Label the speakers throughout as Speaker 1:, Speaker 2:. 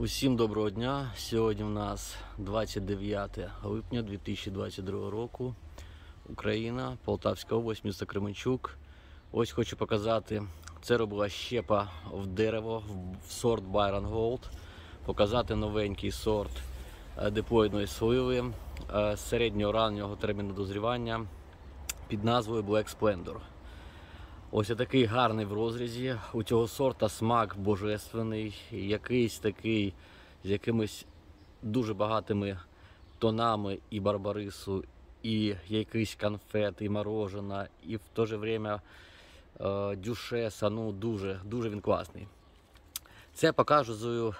Speaker 1: Усім доброго дня! Сьогодні у нас 29 липня 2022 року. Україна, Полтавська область, місто Кременчук. Ось хочу показати. Це робила щепа в дерево, в сорт Byron Gold. Показати новенький сорт е, диплоїдної сливи е, середнього раннього терміну дозрівання під назвою Black Splendor. Ось такий гарний в розрізі. У цього сорта смак божественний, якийсь такий з якимись дуже багатими тонами і барбарису, і якийсь конфет, і морожена, і в то же время е, дюшеса. Ну дуже дуже він класний. Це покажу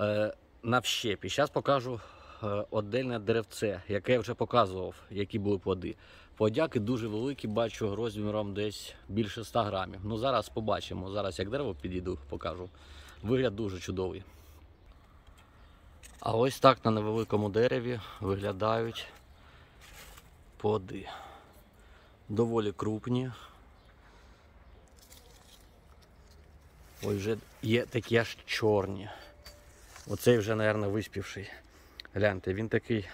Speaker 1: е, на вщепі. Зараз покажу. Е, отдельне деревце, яке я вже показував, які були плоди. Подяки дуже великі, бачу розміром десь більше 100 грамів. Ну зараз побачимо. Зараз як дерево підійду, покажу. Вигляд дуже чудовий. А ось так на невеликому дереві виглядають поди. Доволі крупні. Ось вже є такі аж чорні. Оцей вже, мабуть, виспівший. Гляньте, він такий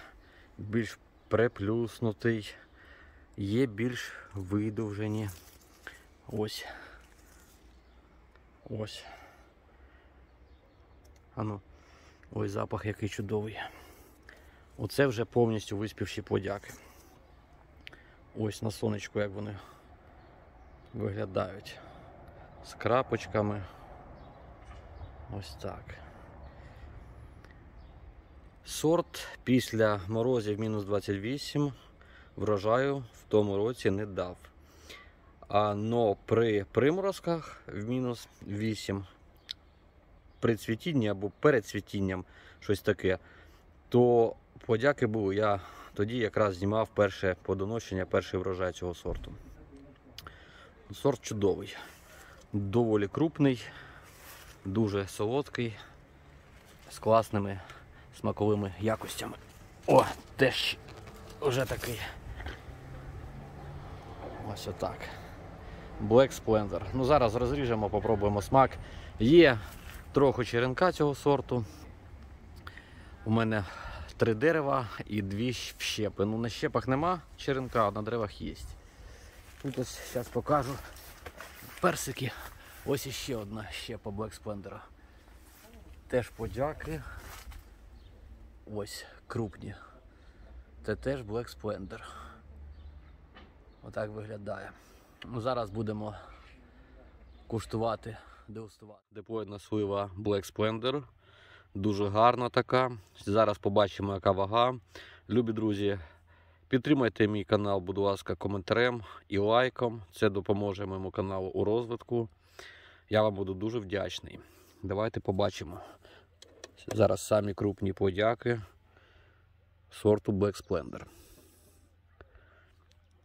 Speaker 1: більш приплюснутий є більш видовжені. Ось. Ось. Ану, ой, запах який чудовий. Оце вже повністю виспівші подяки. Ось на сонечку, як вони виглядають. З крапочками. Ось так. Сорт після морозів мінус 28 врожаю в тому році не дав. А, но при приморозках в мінус 8, при цвітінні або перед цвітінням щось таке, то подяки Богу, я тоді якраз знімав перше подоношення, перший врожай цього сорту. Сорт чудовий, доволі крупний, дуже солодкий, з класними смаковими якостями. О, теж вже такий. Ось отак. Black Splendor. Ну Зараз розріжемо, попробуємо смак. Є трохи черенка цього сорту. У мене три дерева і дві щепи. Ну На щепах нема черенка, а на деревах є. Тут ось зараз покажу персики. Ось іще одна щепа Black Splendor. Теж подяки. Ось крупні. Це теж Black Splendor. Отак виглядає. Ну, Зараз будемо куштувати, дегустувати. Депоїдна слива Black Splendor. Дуже гарна така. Зараз побачимо, яка вага. Любі друзі, підтримайте мій канал, будь ласка, коментарем і лайком. Це допоможе моєму каналу у розвитку. Я вам буду дуже вдячний. Давайте побачимо. Зараз самі крупні подяки сорту Black Splendor.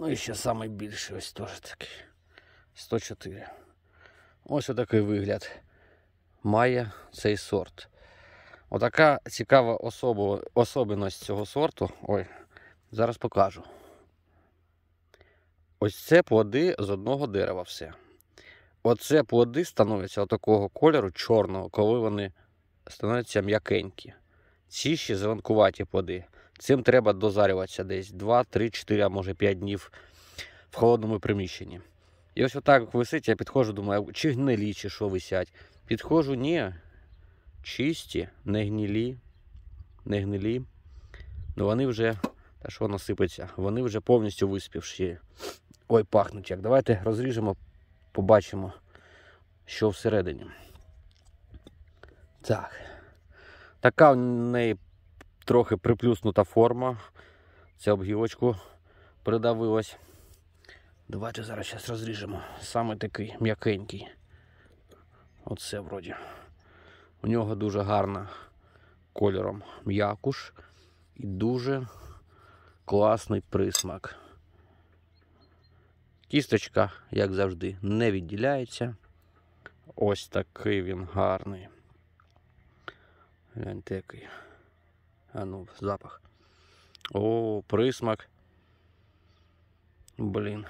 Speaker 1: Ну і ще найбільший ось теж такий. 104. Ось отакий вигляд. Має цей сорт. Отака цікава особу, особливість цього сорту. Ой, зараз покажу. Ось це плоди з одного дерева все. Оце плоди становляться такого кольору чорного, коли вони становляться м'якенькі. Ці ще зеленкуваті плоди. Цим треба дозарюватися десь 2, 3, 4, а може 5 днів в холодному приміщенні. І ось отак висить, я підходжу, думаю, чи гнилі, чи що висять. Підходжу, ні. Чисті, не гнилі, не гнилі. Ну вони вже, та що насипеться, вони вже повністю виспівші. Ой, пахнуть як. Давайте розріжемо, побачимо, що всередині. Так. Така в неї трохи приплюснута форма. Ця обгівочку придавилась. Давайте зараз щас розріжемо. Саме такий м'якенький. Оце вроді. У нього дуже гарна кольором м'якуш і дуже класний присмак. Кісточка, як завжди, не відділяється. Ось такий він гарний. Гляньте який. А ну, запах. О, присмак. Блін.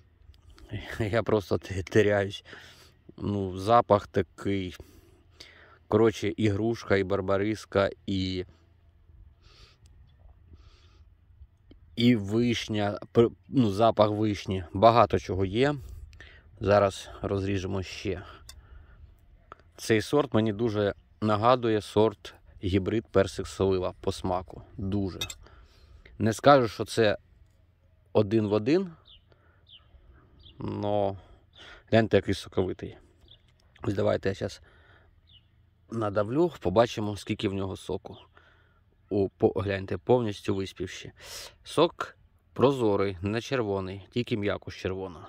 Speaker 1: Я просто теряюсь. Ну, запах такий. Коротше, ігрушка, і барбариска, і. І вишня, ну, запах вишні. Багато чого є. Зараз розріжемо ще. Цей сорт мені дуже нагадує сорт гібрид персик солива по смаку. Дуже. Не скажу, що це один в один, Але гляньте, який соковитий. Ось давайте я зараз надавлю, побачимо, скільки в нього соку. О, Гляньте, повністю виспівші. Сок прозорий, не червоний, тільки м'якуш червона.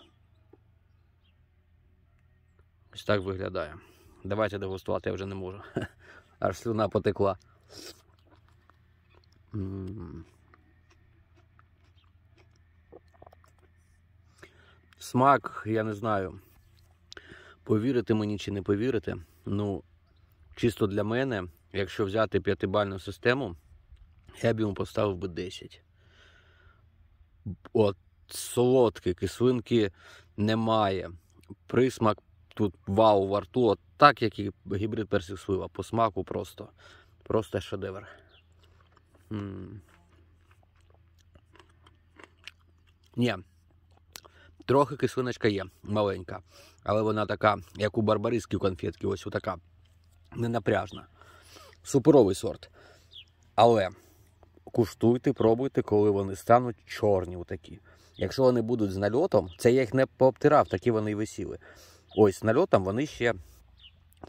Speaker 1: Ось так виглядає. Давайте дегустувати я вже не можу. аж слюна потекла. Смак, я не знаю. Повірити мені чи не повірити. Ну, чисто для мене, якщо взяти п'ятибальну систему, я б йому поставив би 10. От солодкі кислинки немає. Присмак Тут вау во рту, от так, як і гібрид персик слива. По смаку просто Просто шедевр. М -м. Ні. Трохи кислиночка є, маленька. Але вона така, як у барбариській конфетки, ось така ненапряжна. Суперовий сорт. Але куштуйте, пробуйте, коли вони стануть чорні. Отакі. Якщо вони будуть з нальотом, це я їх не пообтирав, такі вони і висіли. Ось нальотом вони ще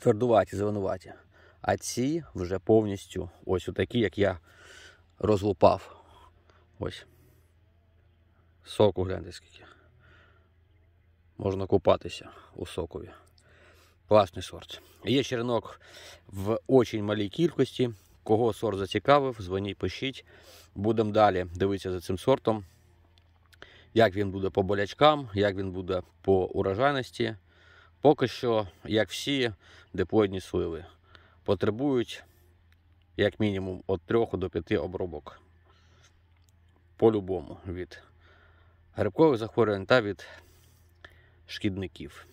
Speaker 1: твердуваті, зеленуваті. А ці вже повністю ось отакі, як я розлупав. Ось. Соку гляньте скільки. Можна купатися у сокові. Класний сорт. Є черенок в очень малій кількості. Кого сорт зацікавив, дзвоніть, пишіть. Будемо далі дивитися за цим сортом, як він буде по болячкам, як він буде по урожайності. Поки що, як всі диплоїдні сливи, потребують як мінімум від 3 до 5 обробок. По-любому від грибкових захворювань та від шкідників.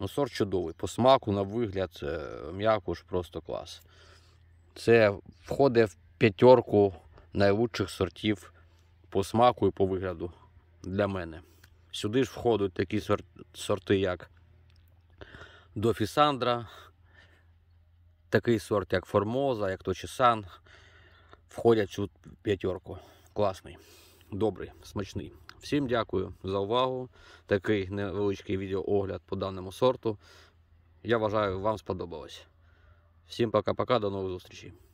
Speaker 1: Ну, Сорт чудовий. По смаку, на вигляд, е, м'яко ж просто клас. Це входить в п'ятерку найкращих сортів по смаку і по вигляду для мене. Сюди ж входять такі сорти, як Дофісандра, такий сорт, як Формоза, як Точісан. Входять цю п'ятерку. Класний, добрий, смачний. Всім дякую за увагу. Такий невеличкий відеоогляд по даному сорту. Я вважаю, вам сподобалось. Всім пока-пока, до нових зустрічей.